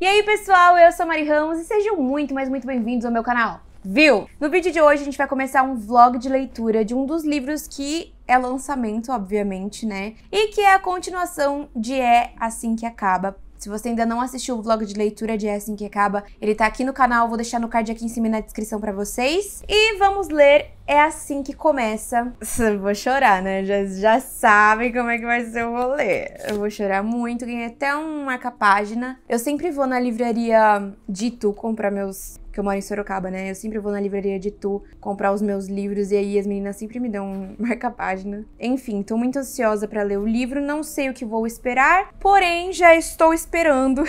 E aí, pessoal, eu sou Mari Ramos e sejam muito, mas muito bem-vindos ao meu canal. Viu? No vídeo de hoje a gente vai começar um vlog de leitura de um dos livros que é lançamento, obviamente, né? E que é a continuação de É Assim Que Acaba, se você ainda não assistiu o vlog de leitura de Assim Que Acaba, ele tá aqui no canal, vou deixar no card aqui em cima na descrição para vocês. E vamos ler É Assim Que Começa. Vou chorar, né? Já, já sabem como é que vai ser o rolê. Eu vou chorar muito, ganhei até um marca-página. Eu sempre vou na livraria Dito comprar meus eu moro em Sorocaba, né? Eu sempre vou na livraria de Tu comprar os meus livros e aí as meninas sempre me dão um marca-página. Enfim, tô muito ansiosa para ler o livro, não sei o que vou esperar, porém já estou esperando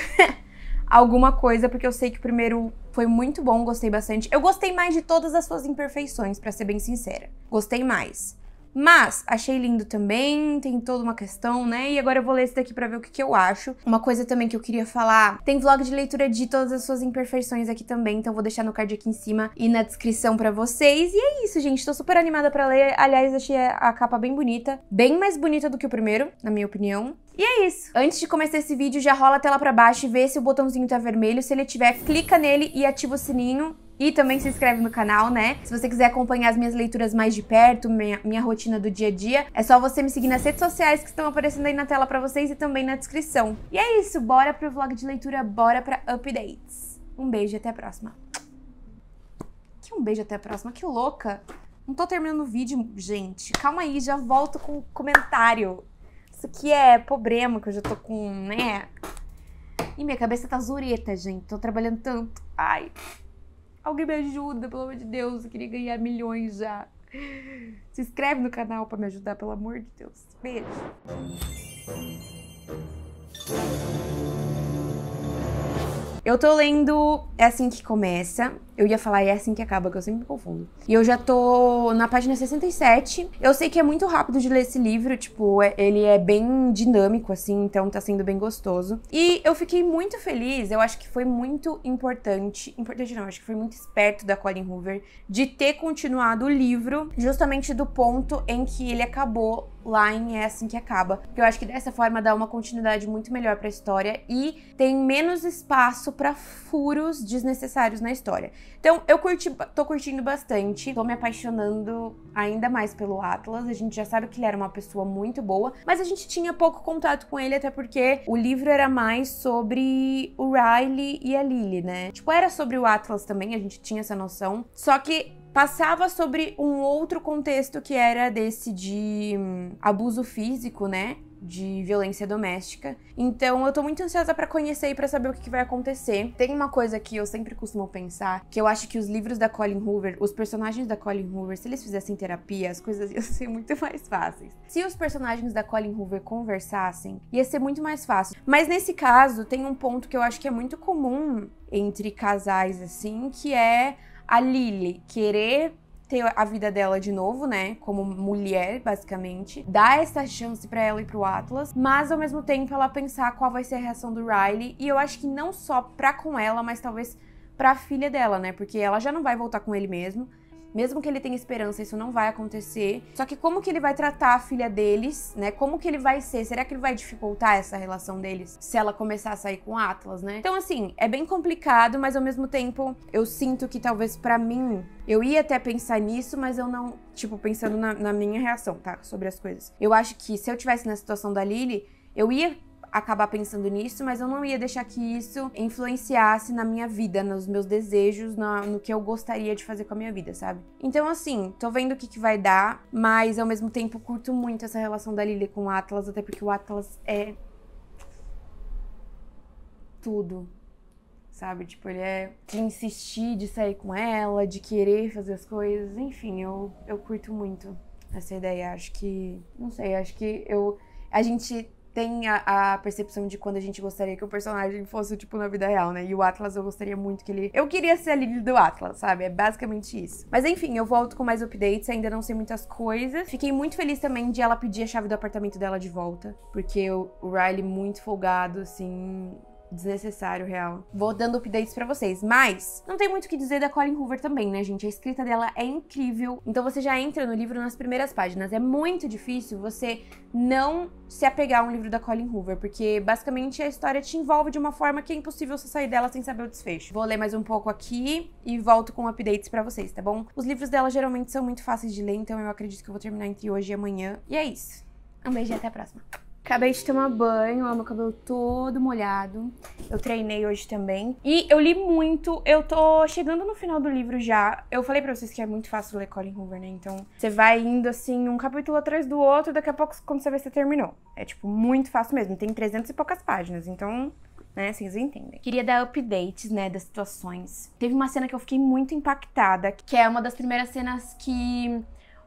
alguma coisa, porque eu sei que o primeiro foi muito bom, gostei bastante. Eu gostei mais de todas as suas imperfeições, para ser bem sincera. Gostei mais. Mas achei lindo também, tem toda uma questão, né? E agora eu vou ler esse daqui para ver o que, que eu acho. Uma coisa também que eu queria falar, tem vlog de leitura de todas as suas imperfeições aqui também, então vou deixar no card aqui em cima e na descrição para vocês. E é isso, gente, tô super animada para ler. Aliás, achei a capa bem bonita, bem mais bonita do que o primeiro, na minha opinião. E é isso. Antes de começar esse vídeo, já rola a tela pra baixo e vê se o botãozinho tá vermelho. Se ele tiver, clica nele e ativa o sininho. E também se inscreve no canal, né? Se você quiser acompanhar as minhas leituras mais de perto, minha, minha rotina do dia a dia, é só você me seguir nas redes sociais que estão aparecendo aí na tela para vocês e também na descrição. E é isso, bora pro vlog de leitura, bora pra updates. Um beijo e até a próxima. Que um beijo até a próxima, que louca. Não tô terminando o vídeo, gente. Calma aí, já volto com o comentário. Isso aqui é problema, que eu já tô com, né? E minha cabeça tá zureta, gente. Tô trabalhando tanto. Ai. Alguém me ajuda, pelo amor de Deus. Eu queria ganhar milhões já. Se inscreve no canal para me ajudar, pelo amor de Deus. Beijo. Eu tô lendo É Assim Que Começa, eu ia falar, é assim que acaba, que eu sempre me confundo. E eu já tô na página 67. Eu sei que é muito rápido de ler esse livro, tipo, é, ele é bem dinâmico, assim, então tá sendo bem gostoso. E eu fiquei muito feliz, eu acho que foi muito importante, importante não, acho que foi muito esperto da Colin Hoover, de ter continuado o livro justamente do ponto em que ele acabou lá em É Assim Que Acaba. Porque eu acho que dessa forma dá uma continuidade muito melhor pra história e tem menos espaço para furos desnecessários na história. Então, eu curti, tô curtindo bastante, tô me apaixonando ainda mais pelo Atlas. A gente já sabe que ele era uma pessoa muito boa, mas a gente tinha pouco contato com ele, até porque o livro era mais sobre o Riley e a Lily, né? Tipo, era sobre o Atlas também, a gente tinha essa noção. Só que passava sobre um outro contexto que era desse de hum, abuso físico, né? de violência doméstica. Então eu tô muito ansiosa para conhecer e para saber o que, que, vai acontecer. Tem uma coisa que eu sempre costumo pensar, que eu acho que os livros da Colin Hoover, os personagens da Colin Hoover, se eles fizessem terapia, as coisas iam ser muito mais fáceis. Se os personagens da Colin Hoover conversassem, ia ser muito mais fácil. Mas nesse caso, tem um ponto que eu acho que é muito comum entre casais assim, que é a Lily querer ter a vida dela de novo, né? Como mulher, basicamente. Dar essa chance para ela e pro Atlas, mas ao mesmo tempo ela pensar qual vai ser a reação do Riley. E eu acho que não só pra com ela, mas talvez pra filha dela, né? Porque ela já não vai voltar com ele mesmo. Mesmo que ele tenha esperança, isso não vai acontecer. Só que como que ele vai tratar a filha deles, né? Como que ele vai ser? Será que ele vai dificultar essa relação deles se ela começar a sair com Atlas, né? Então assim, é bem complicado, mas ao mesmo tempo eu sinto que talvez para mim eu ia até pensar nisso, mas eu não, tipo, pensando na, na minha reação, tá? Sobre as coisas. Eu acho que se eu tivesse na situação da Lily, eu ia acabar pensando nisso, mas eu não ia deixar que isso influenciasse na minha vida, nos meus desejos, no que eu gostaria de fazer com a minha vida, sabe? Então, assim, tô vendo o que, que vai dar, mas ao mesmo tempo curto muito essa relação da Lily com o Atlas, até porque o Atlas é. tudo sabe? Tipo, ele é de insistir, de sair com ela, de querer fazer as coisas. Enfim, eu, eu curto muito essa ideia. Acho que. Não sei, acho que eu. A gente tem a, a, percepção de quando a gente gostaria que o personagem fosse, tipo, na vida real, né? E o Atlas, eu gostaria muito que ele. Eu queria ser a Lily do Atlas, sabe? É basicamente isso. Mas enfim, eu volto com mais updates, ainda não sei muitas coisas. Fiquei muito feliz também de ela pedir a chave do apartamento dela de volta, porque o Riley, muito folgado, assim, desnecessário, real. Vou dando updates para vocês, mas não tem muito o que dizer da Colin Hoover também, né, gente? A escrita dela é incrível. Então você já entra no livro nas primeiras páginas. É muito difícil você não se apegar a um livro da Colin Hoover, porque basicamente a história te envolve de uma forma que é impossível você sair dela sem saber o desfecho. Vou ler mais um pouco aqui e volto com updates para vocês, tá bom? Os livros dela geralmente são muito fáceis de ler, então eu acredito que eu vou terminar entre hoje e amanhã. E é isso. Um beijo e até a próxima. Acabei de tomar banho, ó, meu cabelo todo molhado. Eu treinei hoje também. E eu li muito, eu tô chegando no final do livro já. Eu falei pra vocês que é muito fácil ler Colin Hoover, né? Então, você vai indo, assim, um capítulo atrás do outro, daqui a pouco, quando você vê, você terminou. É, tipo, muito fácil mesmo. Tem 300 e poucas páginas, então... Né? Assim, vocês entendem. Queria dar updates, né, das situações. Teve uma cena que eu fiquei muito impactada, que é uma das primeiras cenas que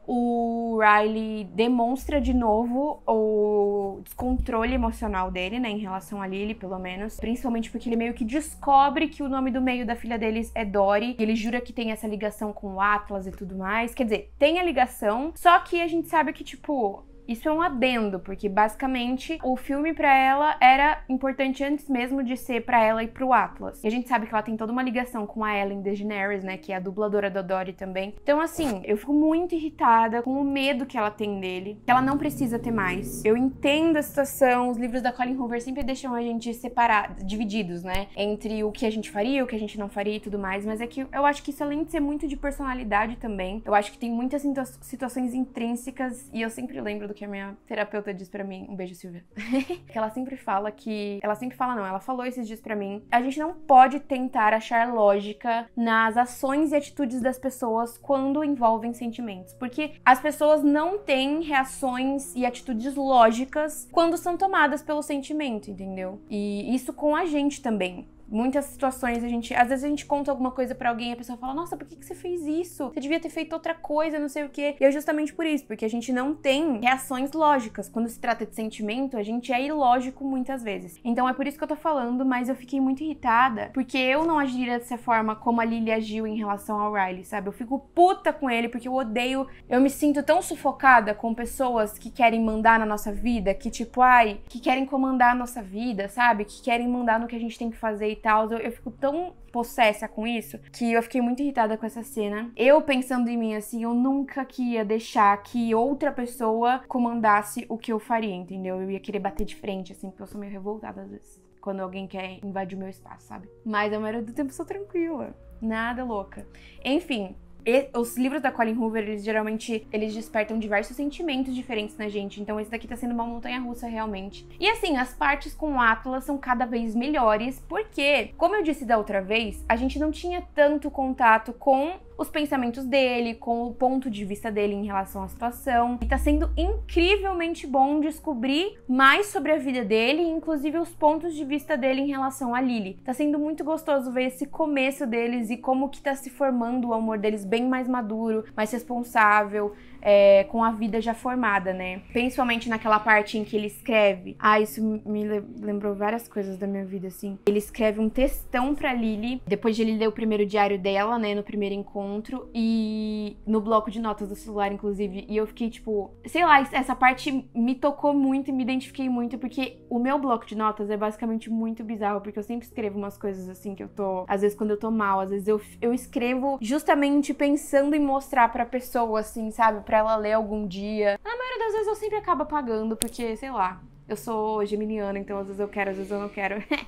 o Riley demonstra de novo o descontrole emocional dele, né, em relação a Lily, pelo menos, principalmente porque ele meio que descobre que o nome do meio da filha deles é Dory, ele jura que tem essa ligação com o Atlas e tudo mais. Quer dizer, tem a ligação, só que a gente sabe que tipo isso é um adendo, porque basicamente o filme para ela era importante antes mesmo de ser para ela e pro Atlas. E a gente sabe que ela tem toda uma ligação com a Ellen DeGeneres, né, que é a dubladora da Dory também. Então assim, eu fico muito irritada com o medo que ela tem dele, que ela não precisa ter mais. Eu entendo a situação, os livros da Colin Hoover sempre deixam a gente separados, divididos, né, entre o que a gente faria, o que a gente não faria e tudo mais, mas é que eu acho que isso além de ser muito de personalidade também, eu acho que tem muitas situa situações intrínsecas e eu sempre lembro do do que a minha terapeuta diz para mim. Um beijo, Silvia. que ela sempre fala que. Ela sempre fala, não, ela falou esses dias para mim. A gente não pode tentar achar lógica nas ações e atitudes das pessoas quando envolvem sentimentos. Porque as pessoas não têm reações e atitudes lógicas quando são tomadas pelo sentimento, entendeu? E isso com a gente também muitas situações a gente. Às vezes a gente conta alguma coisa para alguém e a pessoa fala: Nossa, por que, que você fez isso? Você devia ter feito outra coisa, não sei o quê. E é justamente por isso, porque a gente não tem reações lógicas. Quando se trata de sentimento, a gente é ilógico muitas vezes. Então é por isso que eu tô falando, mas eu fiquei muito irritada, porque eu não agiria dessa forma como a Lily agiu em relação ao Riley, sabe? Eu fico puta com ele, porque eu odeio. Eu me sinto tão sufocada com pessoas que querem mandar na nossa vida, que tipo, ai, que querem comandar a nossa vida, sabe? Que querem mandar no que a gente tem que fazer e tal. Eu, eu fico tão possessa com isso que eu fiquei muito irritada com essa cena. Eu pensando em mim assim, eu nunca queria deixar que outra pessoa comandasse o que eu faria, entendeu? Eu ia querer bater de frente, assim, porque eu sou meio revoltada às vezes. Quando alguém quer invadir o meu espaço, sabe? Mas a maioria do tempo sou tranquila. Nada louca. Enfim, e, os livros da Colin Hoover, eles geralmente eles despertam diversos sentimentos diferentes na gente. Então esse daqui tá sendo uma montanha russa realmente. E assim, as partes com Atlas são cada vez melhores, porque, como eu disse da outra vez, a gente não tinha tanto contato com os pensamentos dele, com o ponto de vista dele em relação à situação. E tá sendo incrivelmente bom descobrir mais sobre a vida dele, inclusive os pontos de vista dele em relação a Lily. Tá sendo muito gostoso ver esse começo deles e como que tá se formando o amor deles bem mais maduro, mais responsável, é, com a vida já formada, né? Principalmente naquela parte em que ele escreve. Ah, isso me lembrou várias coisas da minha vida, assim. Ele escreve um textão pra Lily, depois de ele ler o primeiro diário dela, né, no primeiro encontro, e no bloco de notas do celular, inclusive. E eu fiquei tipo, sei lá, essa parte me tocou muito e me identifiquei muito, porque o meu bloco de notas é basicamente muito bizarro, porque eu sempre escrevo umas coisas assim que eu tô. Às vezes quando eu tô mal, às vezes eu, eu escrevo justamente pensando em mostrar pra pessoa, assim, sabe? para ela ler algum dia. Na maioria das vezes eu sempre acabo pagando, porque, sei lá, eu sou geminiana, então às vezes eu quero, às vezes eu não quero.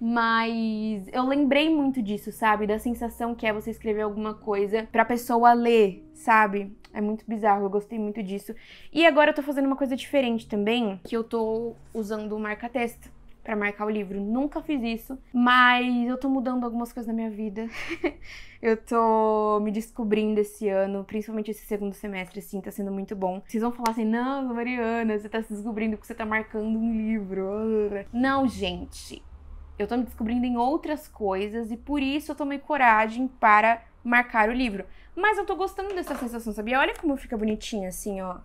Mas eu lembrei muito disso, sabe? Da sensação que é você escrever alguma coisa pra pessoa ler, sabe? É muito bizarro, eu gostei muito disso. E agora eu tô fazendo uma coisa diferente também, que eu tô usando o marca-texto para marcar o livro. Nunca fiz isso, mas eu tô mudando algumas coisas na minha vida. eu tô me descobrindo esse ano, principalmente esse segundo semestre, assim, tá sendo muito bom. Vocês vão falar assim: não, Mariana, você tá se descobrindo porque você tá marcando um livro. Não, gente. Eu tô me descobrindo em outras coisas e por isso eu tomei coragem para marcar o livro. Mas eu tô gostando dessa sensação, sabia? Olha como fica bonitinho assim, ó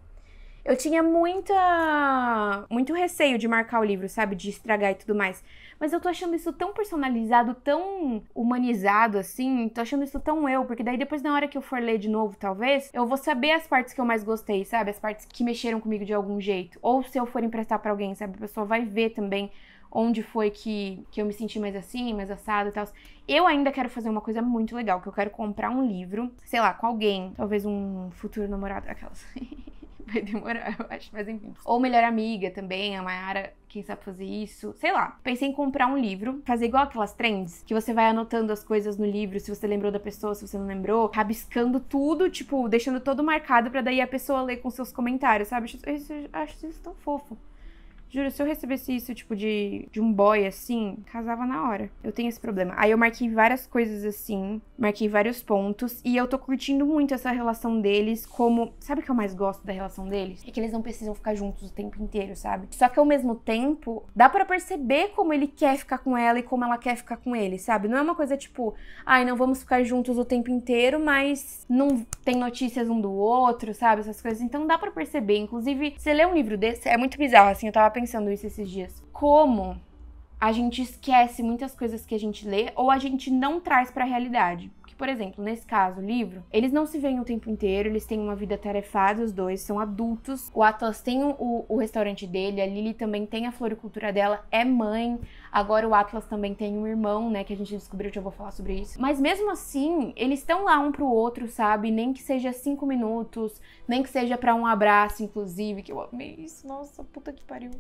eu tinha muita muito receio de marcar o livro, sabe, de estragar e tudo mais. Mas eu tô achando isso tão personalizado, tão humanizado assim, tô achando isso tão eu, porque daí depois na hora que eu for ler de novo, talvez, eu vou saber as partes que eu mais gostei, sabe? As partes que mexeram comigo de algum jeito, ou se eu for emprestar para alguém, sabe? A pessoa vai ver também onde foi que, que eu me senti mais assim, mais assado e tal. Eu ainda quero fazer uma coisa muito legal, que eu quero comprar um livro, sei lá, com alguém, talvez um futuro namorado, aquelas. vai demorar, eu acho, mas enfim. Ou Melhor Amiga também, a Mayara, quem sabe fazer isso, sei lá. Pensei em comprar um livro, fazer igual aquelas trends, que você vai anotando as coisas no livro, se você lembrou da pessoa, se você não lembrou, rabiscando tudo, tipo, deixando todo marcado para daí a pessoa ler com seus comentários, sabe? Eu acho isso tão fofo. Juro, se eu recebesse isso, tipo, de, de um boy assim, casava na hora. Eu tenho esse problema. Aí eu marquei várias coisas assim, marquei vários pontos. E eu tô curtindo muito essa relação deles, como. Sabe o que eu mais gosto da relação deles? É que eles não precisam ficar juntos o tempo inteiro, sabe? Só que ao mesmo tempo, dá para perceber como ele quer ficar com ela e como ela quer ficar com ele, sabe? Não é uma coisa tipo, ai, não vamos ficar juntos o tempo inteiro, mas não tem notícias um do outro, sabe? Essas coisas. Então dá para perceber. Inclusive, você lê um livro desse, é muito bizarro, assim, eu tava pensando pensando isso esses dias. Como a gente esquece muitas coisas que a gente lê ou a gente não traz para a realidade que, por exemplo, nesse caso, livro, eles não se veem o tempo inteiro, eles têm uma vida tarefada, os dois são adultos. O Atlas tem o, o restaurante dele, a Lily também tem a floricultura dela, é mãe. Agora o Atlas também tem um irmão, né, que a gente descobriu, que eu vou falar sobre isso. Mas mesmo assim, eles estão lá um pro outro, sabe? Nem que seja cinco minutos, nem que seja para um abraço, inclusive, que eu amei isso. Nossa, puta que pariu.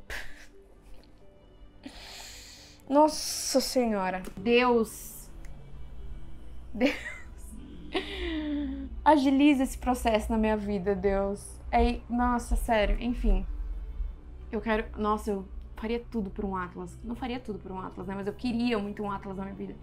Nossa Senhora. Deus Deus, agiliza esse processo na minha vida, Deus. É, nossa, sério, enfim. Eu quero. Nossa, eu faria tudo por um Atlas. Não faria tudo por um Atlas, né? Mas eu queria muito um Atlas na minha vida.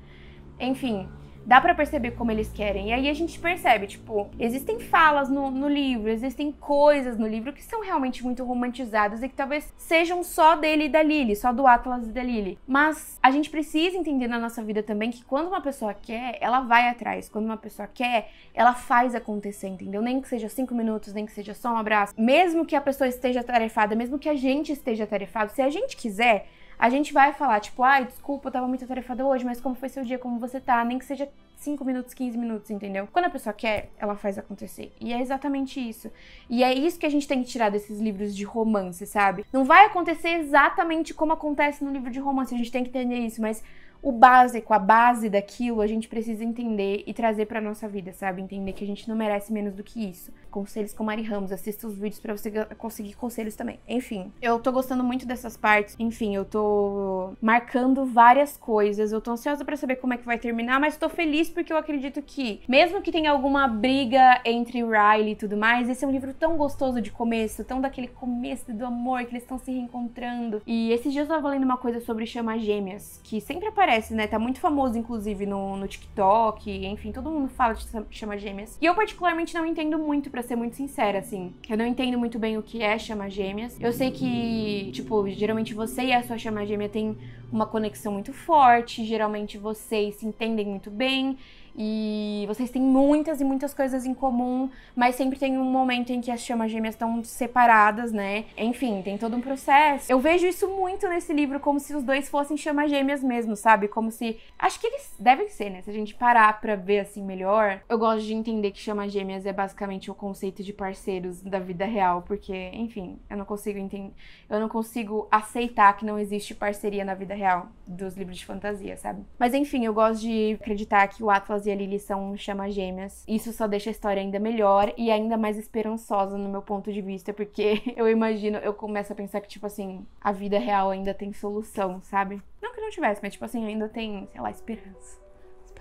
Enfim, Dá para perceber como eles querem. E aí a gente percebe, tipo, existem falas no, no livro, existem coisas no livro que são realmente muito romantizadas e que talvez sejam só dele e da Lily, só do Atlas e da Lily. Mas a gente precisa entender na nossa vida também que quando uma pessoa quer, ela vai atrás. Quando uma pessoa quer, ela faz acontecer, entendeu? Nem que seja cinco minutos, nem que seja só um abraço. Mesmo que a pessoa esteja tarefada, mesmo que a gente esteja tarefado, se a gente quiser, a gente vai falar, tipo, ai, desculpa, eu tava muito atarefada hoje, mas como foi seu dia, como você tá? Nem que seja 5 minutos, 15 minutos, entendeu? Quando a pessoa quer, ela faz acontecer. E é exatamente isso. E é isso que a gente tem que tirar desses livros de romance, sabe? Não vai acontecer exatamente como acontece no livro de romance, a gente tem que entender isso, mas o básico, a base daquilo, a gente precisa entender e trazer para nossa vida, sabe? Entender que a gente não merece menos do que isso. Conselhos com Mari Ramos, assista os vídeos para você conseguir conselhos também. Enfim, eu tô gostando muito dessas partes. Enfim, eu tô marcando várias coisas. Eu tô ansiosa para saber como é que vai terminar, mas tô feliz isso porque eu acredito que, mesmo que tenha alguma briga entre Riley e tudo mais, esse é um livro tão gostoso de começo, tão daquele começo do amor que eles estão se reencontrando. E esses dias eu tava lendo uma coisa sobre chama gêmeas, que sempre aparece, né? Tá muito famoso, inclusive, no, no TikTok, enfim, todo mundo fala de chama gêmeas. E eu, particularmente, não entendo muito, para ser muito sincera, assim. Eu não entendo muito bem o que é chama gêmeas. Eu sei que, tipo, geralmente você e a sua chama gêmea tem uma conexão muito forte, geralmente vocês se entendem muito bem, e vocês têm muitas e muitas coisas em comum, mas sempre tem um momento em que as chamas gêmeas estão separadas, né? Enfim, tem todo um processo. Eu vejo isso muito nesse livro, como se os dois fossem chamas gêmeas mesmo, sabe? Como se. Acho que eles devem ser, né? Se a gente parar pra ver assim melhor. Eu gosto de entender que chamas gêmeas é basicamente o conceito de parceiros da vida real, porque, enfim, eu não consigo entender. Eu não consigo aceitar que não existe parceria na vida real dos livros de fantasia, sabe? Mas enfim, eu gosto de acreditar que o Atlas e a Lily são chamas gêmeas. Isso só deixa a história ainda melhor e ainda mais esperançosa no meu ponto de vista, porque eu imagino, eu começo a pensar que, tipo assim, a vida real ainda tem solução, sabe? Não que não tivesse, mas, tipo assim, ainda tem, sei lá, esperança.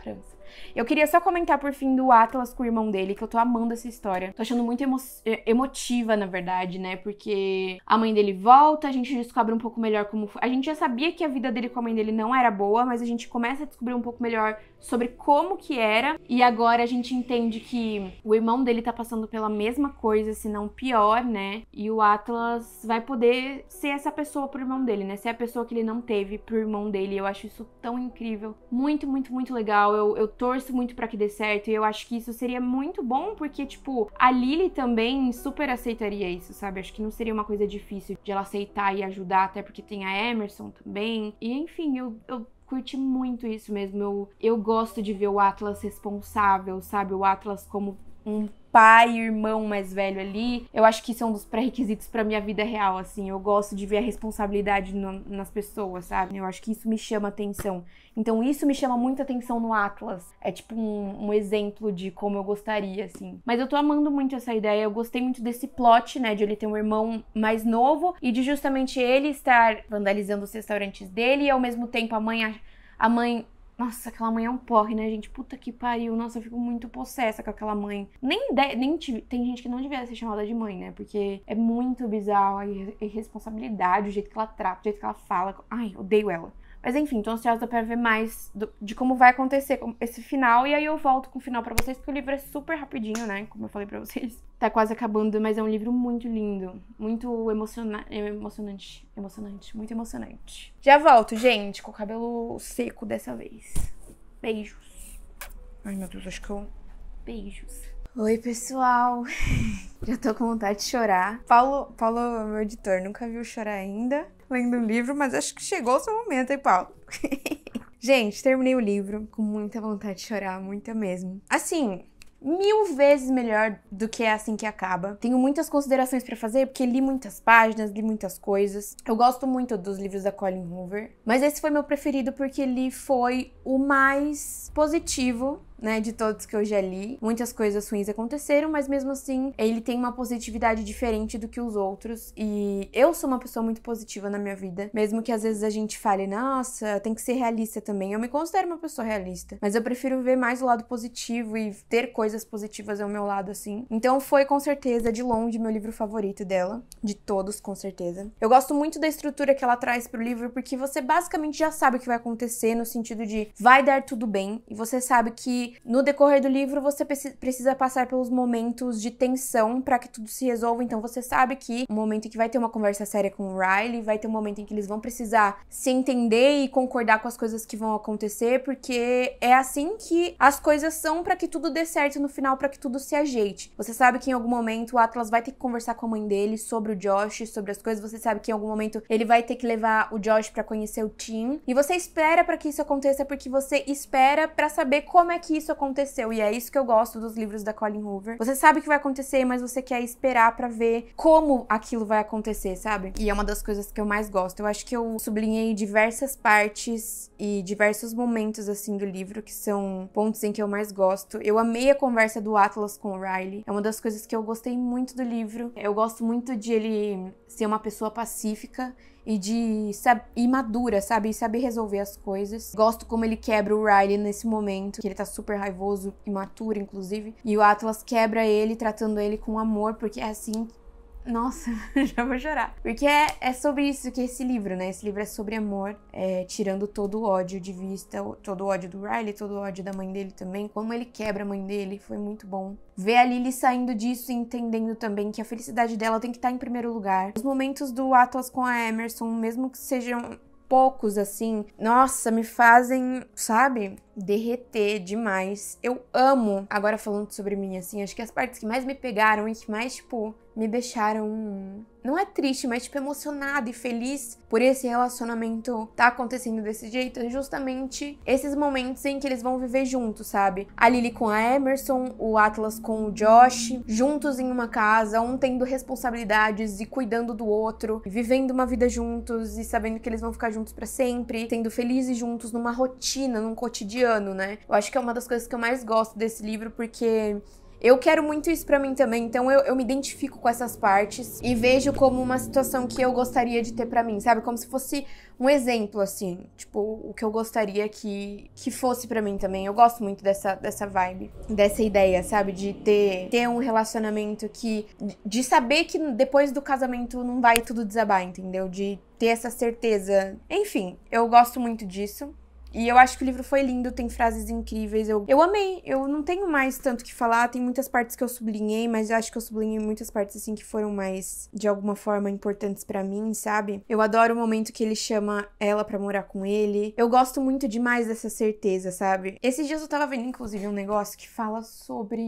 França. Eu queria só comentar por fim do Atlas com o irmão dele, que eu tô amando essa história. Tô achando muito emo é, emotiva, na verdade, né? Porque a mãe dele volta, a gente descobre um pouco melhor como. A gente já sabia que a vida dele com a mãe dele não era boa, mas a gente começa a descobrir um pouco melhor sobre como que era. E agora a gente entende que o irmão dele tá passando pela mesma coisa, se não pior, né? E o Atlas vai poder ser essa pessoa pro irmão dele, né? Ser a pessoa que ele não teve pro irmão dele. Eu acho isso tão incrível. Muito, muito, muito legal legal, eu, eu torço muito para que dê certo e eu acho que isso seria muito bom porque, tipo, a Lily também super aceitaria isso, sabe? Acho que não seria uma coisa difícil de ela aceitar e ajudar, até porque tem a Emerson também. E enfim, eu, eu curti muito isso mesmo. Eu, eu gosto de ver o Atlas responsável, sabe? O Atlas como um pai, irmão mais velho ali, eu acho que são é dos pré-requisitos para minha vida real, assim. Eu gosto de ver a responsabilidade no, nas pessoas, sabe? Eu acho que isso me chama atenção. Então isso me chama muita atenção no Atlas. É tipo um, um, exemplo de como eu gostaria, assim. Mas eu tô amando muito essa ideia. Eu gostei muito desse plot, né? De ele ter um irmão mais novo e de justamente ele estar vandalizando os restaurantes dele e ao mesmo tempo a mãe a mãe nossa, aquela mãe é um porre, né, gente? Puta que pariu. Nossa, eu fico muito possessa com aquela mãe. Nem, de, nem tive, tem gente que não devia ser chamada de mãe, né? Porque é muito bizarro a irresponsabilidade, o jeito que ela trata, o jeito que ela fala. Ai, odeio ela. Mas enfim, tô ansiosa para ver mais do, de como vai acontecer esse final. E aí eu volto com o final para vocês, porque o livro é super rapidinho, né? Como eu falei pra vocês. Tá quase acabando, mas é um livro muito lindo. Muito emociona emocionante. Emocionante. Muito emocionante. Já volto, gente, com o cabelo seco dessa vez. Beijos. Ai, meu Deus, acho que eu. Beijos. Oi, pessoal! Já tô com vontade de chorar. Paulo, Paulo, é meu editor, nunca viu chorar ainda lendo o livro, mas acho que chegou o seu momento, hein, Paulo? Gente, terminei o livro com muita vontade de chorar, muita mesmo. Assim, mil vezes melhor do que é assim que acaba. Tenho muitas considerações para fazer porque li muitas páginas, li muitas coisas. Eu gosto muito dos livros da Colin Hoover, mas esse foi meu preferido porque ele foi o mais positivo né, de todos que eu já li. Muitas coisas ruins aconteceram, mas mesmo assim, ele tem uma positividade diferente do que os outros. E eu sou uma pessoa muito positiva na minha vida, mesmo que às vezes a gente fale, nossa, tem que ser realista também. Eu me considero uma pessoa realista, mas eu prefiro ver mais o lado positivo e ter coisas positivas ao meu lado, assim. Então foi com certeza, de longe, meu livro favorito dela, de todos, com certeza. Eu gosto muito da estrutura que ela traz pro livro, porque você basicamente já sabe o que vai acontecer, no sentido de vai dar tudo bem, e você sabe que no decorrer do livro você precisa passar pelos momentos de tensão para que tudo se resolva. Então você sabe que o um momento em que vai ter uma conversa séria com o Riley, vai ter um momento em que eles vão precisar se entender e concordar com as coisas que vão acontecer, porque é assim que as coisas são para que tudo dê certo no final, para que tudo se ajeite. Você sabe que em algum momento o Atlas vai ter que conversar com a mãe dele sobre o Josh, sobre as coisas. Você sabe que em algum momento ele vai ter que levar o Josh para conhecer o Tim. E você espera para que isso aconteça porque você espera para saber como é que isso aconteceu. E é isso que eu gosto dos livros da Colleen Hoover. Você sabe o que vai acontecer, mas você quer esperar para ver como aquilo vai acontecer, sabe? E é uma das coisas que eu mais gosto. Eu acho que eu sublinhei diversas partes e diversos momentos, assim, do livro, que são pontos em que eu mais gosto. Eu amei a conversa do Atlas com o Riley. É uma das coisas que eu gostei muito do livro. Eu gosto muito de ele ser uma pessoa pacífica e de e madura, sabe? E saber resolver as coisas. Gosto como ele quebra o Riley nesse momento, que ele tá super raivoso, imaturo, inclusive. E o Atlas quebra ele, tratando ele com amor, porque é assim nossa, já vou chorar. Porque é, é, sobre isso que é esse livro, né? Esse livro é sobre amor, é, tirando todo o ódio de vista, todo o ódio do Riley, todo o ódio da mãe dele também, como ele quebra a mãe dele, foi muito bom. Ver a Lily saindo disso e entendendo também que a felicidade dela tem que estar tá em primeiro lugar. Os momentos do Atos com a Emerson, mesmo que sejam poucos assim, nossa, me fazem, sabe, derreter demais. Eu amo. Agora falando sobre mim assim, acho que as partes que mais me pegaram e que mais tipo me deixaram. Não é triste, mas tipo emocionada e feliz por esse relacionamento tá acontecendo desse jeito. É justamente esses momentos em que eles vão viver juntos, sabe? A Lily com a Emerson, o Atlas com o Josh, juntos em uma casa, um tendo responsabilidades e cuidando do outro, vivendo uma vida juntos e sabendo que eles vão ficar juntos para sempre, sendo felizes juntos numa rotina, num cotidiano, né? Eu acho que é uma das coisas que eu mais gosto desse livro porque eu quero muito isso para mim também, então eu, eu me identifico com essas partes e vejo como uma situação que eu gostaria de ter para mim, sabe? Como se fosse um exemplo, assim, tipo, o que eu gostaria que, que fosse para mim também. Eu gosto muito dessa, dessa vibe, dessa ideia, sabe? De ter, ter um relacionamento que. De saber que depois do casamento não vai tudo desabar, entendeu? De ter essa certeza. Enfim, eu gosto muito disso. E eu acho que o livro foi lindo, tem frases incríveis. Eu, eu amei. Eu não tenho mais tanto que falar. Tem muitas partes que eu sublinhei, mas acho que eu sublinhei muitas partes assim que foram mais de alguma forma importantes para mim, sabe? Eu adoro o momento que ele chama ela para morar com ele. Eu gosto muito demais dessa certeza, sabe? Esses dias eu tava vendo inclusive um negócio que fala sobre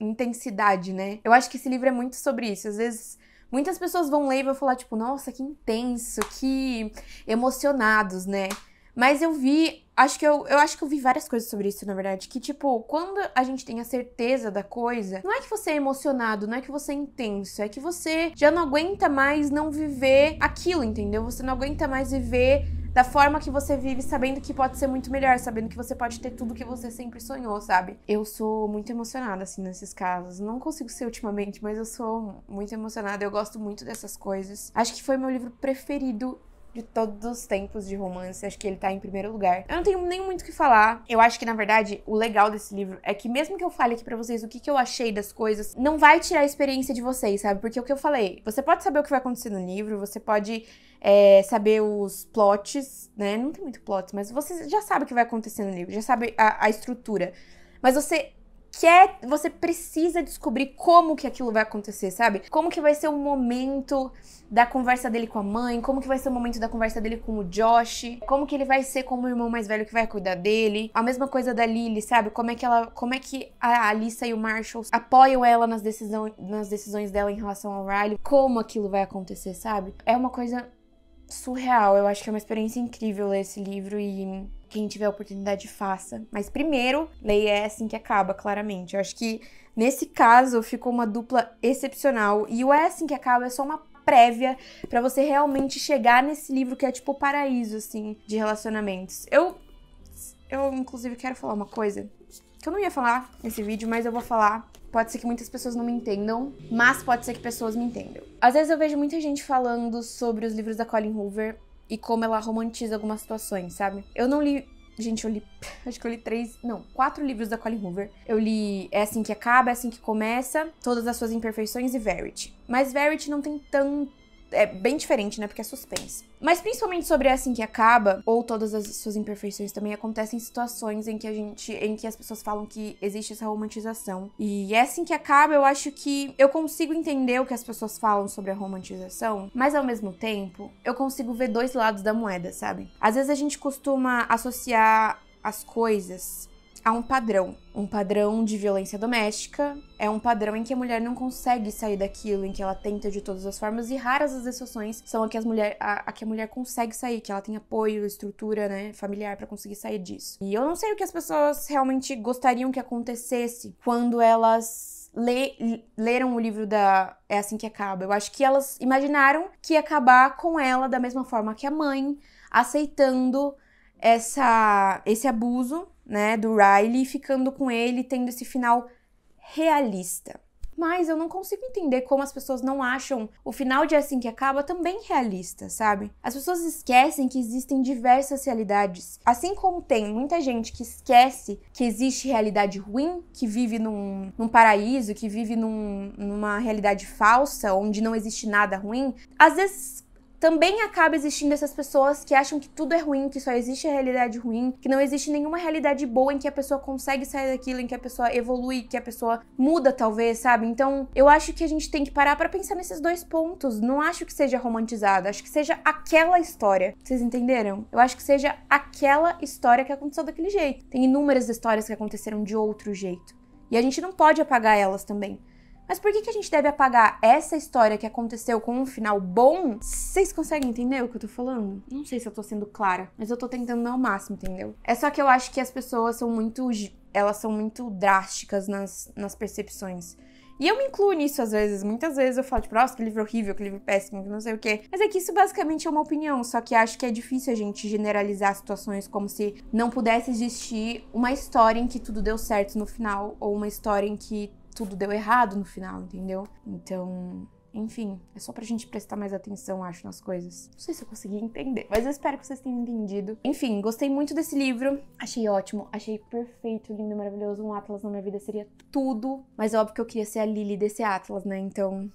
intensidade, né? Eu acho que esse livro é muito sobre isso. Às vezes muitas pessoas vão ler e vão falar tipo, nossa, que intenso, que emocionados, né? Mas eu vi acho que eu, eu acho que eu vi várias coisas sobre isso, na verdade. Que, tipo, quando a gente tem a certeza da coisa, não é que você é emocionado, não é que você é intenso, é que você já não aguenta mais não viver aquilo, entendeu? Você não aguenta mais viver da forma que você vive, sabendo que pode ser muito melhor, sabendo que você pode ter tudo que você sempre sonhou, sabe? Eu sou muito emocionada, assim, nesses casos. Não consigo ser ultimamente, mas eu sou muito emocionada. Eu gosto muito dessas coisas. Acho que foi meu livro preferido de todos os tempos de romance. Acho que ele tá em primeiro lugar. Eu não tenho nem muito o que falar. Eu acho que, na verdade, o legal desse livro é que, mesmo que eu fale aqui pra vocês o que, que eu achei das coisas, não vai tirar a experiência de vocês, sabe? Porque o que eu falei, você pode saber o que vai acontecer no livro, você pode é, saber os plots, né? Não tem muito plots, mas você já sabe o que vai acontecer no livro, já sabe a, a estrutura. Mas você quer, é, você precisa descobrir como que aquilo vai acontecer, sabe? Como que vai ser o momento da conversa dele com a mãe, como que vai ser o momento da conversa dele com o Josh, como que ele vai ser como o irmão mais velho que vai cuidar dele. A mesma coisa da Lily, sabe? Como é que ela, como é que a Alissa e o Marshall apoiam ela nas, decisões nas decisões dela em relação ao Riley, como aquilo vai acontecer, sabe? É uma coisa surreal. Eu acho que é uma experiência incrível ler esse livro e quem tiver a oportunidade, faça. Mas primeiro, lei é assim que acaba, claramente. Eu acho que nesse caso ficou uma dupla excepcional. E o é assim que acaba é só uma prévia para você realmente chegar nesse livro que é tipo o paraíso, assim, de relacionamentos. Eu, eu inclusive quero falar uma coisa que eu não ia falar nesse vídeo, mas eu vou falar. Pode ser que muitas pessoas não me entendam, mas pode ser que pessoas me entendam. Às vezes eu vejo muita gente falando sobre os livros da Colin Hoover e como ela romantiza algumas situações, sabe? Eu não li. Gente, eu li. Acho que eu li três. Não, quatro livros da Colleen Hoover. Eu li É Assim Que Acaba, É Assim Que Começa, Todas as Suas Imperfeições e Verity. Mas Verity não tem tanto é bem diferente, né? Porque é suspense. Mas principalmente sobre assim que acaba, ou todas as suas imperfeições também acontecem situações em que a gente, em que as pessoas falam que existe essa romantização. E é assim que acaba, eu acho que eu consigo entender o que as pessoas falam sobre a romantização, mas ao mesmo tempo, eu consigo ver dois lados da moeda, sabe? Às vezes a gente costuma associar as coisas há um padrão. Um padrão de violência doméstica, é um padrão em que a mulher não consegue sair daquilo, em que ela tenta de todas as formas, e raras as exceções são a que, as mulher, a, a que a mulher consegue sair, que ela tem apoio, estrutura né, familiar para conseguir sair disso. E eu não sei o que as pessoas realmente gostariam que acontecesse quando elas Le, leram o livro da É Assim Que Acaba. Eu acho que elas imaginaram que ia acabar com ela da mesma forma que a mãe, aceitando essa, esse abuso né, do Riley, ficando com ele, tendo esse final realista. Mas eu não consigo entender como as pessoas não acham o final de Assim que Acaba também realista, sabe? As pessoas esquecem que existem diversas realidades. Assim como tem muita gente que esquece que existe realidade ruim, que vive num, num paraíso, que vive num, numa realidade falsa, onde não existe nada ruim, às vezes também acaba existindo essas pessoas que acham que tudo é ruim, que só existe a realidade ruim, que não existe nenhuma realidade boa em que a pessoa consegue sair daquilo, em que a pessoa evolui, que a pessoa muda talvez, sabe? Então, eu acho que a gente tem que parar para pensar nesses dois pontos. Não acho que seja romantizado, acho que seja aquela história. Vocês entenderam? Eu acho que seja aquela história que aconteceu daquele jeito. Tem inúmeras histórias que aconteceram de outro jeito. E a gente não pode apagar elas também. Mas por que, que a gente deve apagar essa história que aconteceu com um final bom? Vocês conseguem entender o que eu tô falando? Não sei se eu tô sendo clara, mas eu tô tentando ao máximo, entendeu? É só que eu acho que as pessoas são muito. Elas são muito drásticas nas, nas percepções. E eu me incluo nisso às vezes. Muitas vezes eu falo, tipo, nossa, que livro horrível, que livro péssimo, que não sei o quê. Mas é que isso basicamente é uma opinião, só que acho que é difícil a gente generalizar situações como se não pudesse existir uma história em que tudo deu certo no final, ou uma história em que tudo deu errado no final, entendeu? Então, enfim, é só pra gente prestar mais atenção, acho, nas coisas. Não sei se eu consegui entender, mas eu espero que vocês tenham entendido. Enfim, gostei muito desse livro. Achei ótimo, achei perfeito, lindo, maravilhoso. Um Atlas na minha vida seria tudo. Mas óbvio que eu queria ser a Lily desse Atlas, né? Então,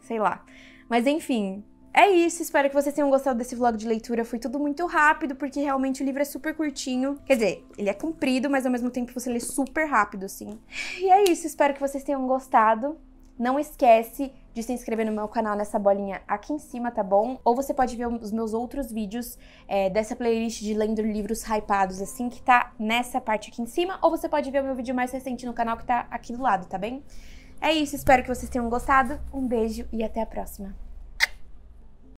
sei lá. Mas enfim, é isso, espero que vocês tenham gostado desse vlog de leitura. Foi tudo muito rápido, porque realmente o livro é super curtinho. Quer dizer, ele é comprido, mas ao mesmo tempo você lê super rápido, assim. E é isso, espero que vocês tenham gostado. Não esquece de se inscrever no meu canal nessa bolinha aqui em cima, tá bom? Ou você pode ver os meus outros vídeos é, dessa playlist de lendo livros hypados, assim, que tá nessa parte aqui em cima. Ou você pode ver o meu vídeo mais recente no canal que tá aqui do lado, tá bem? É isso, espero que vocês tenham gostado. Um beijo e até a próxima.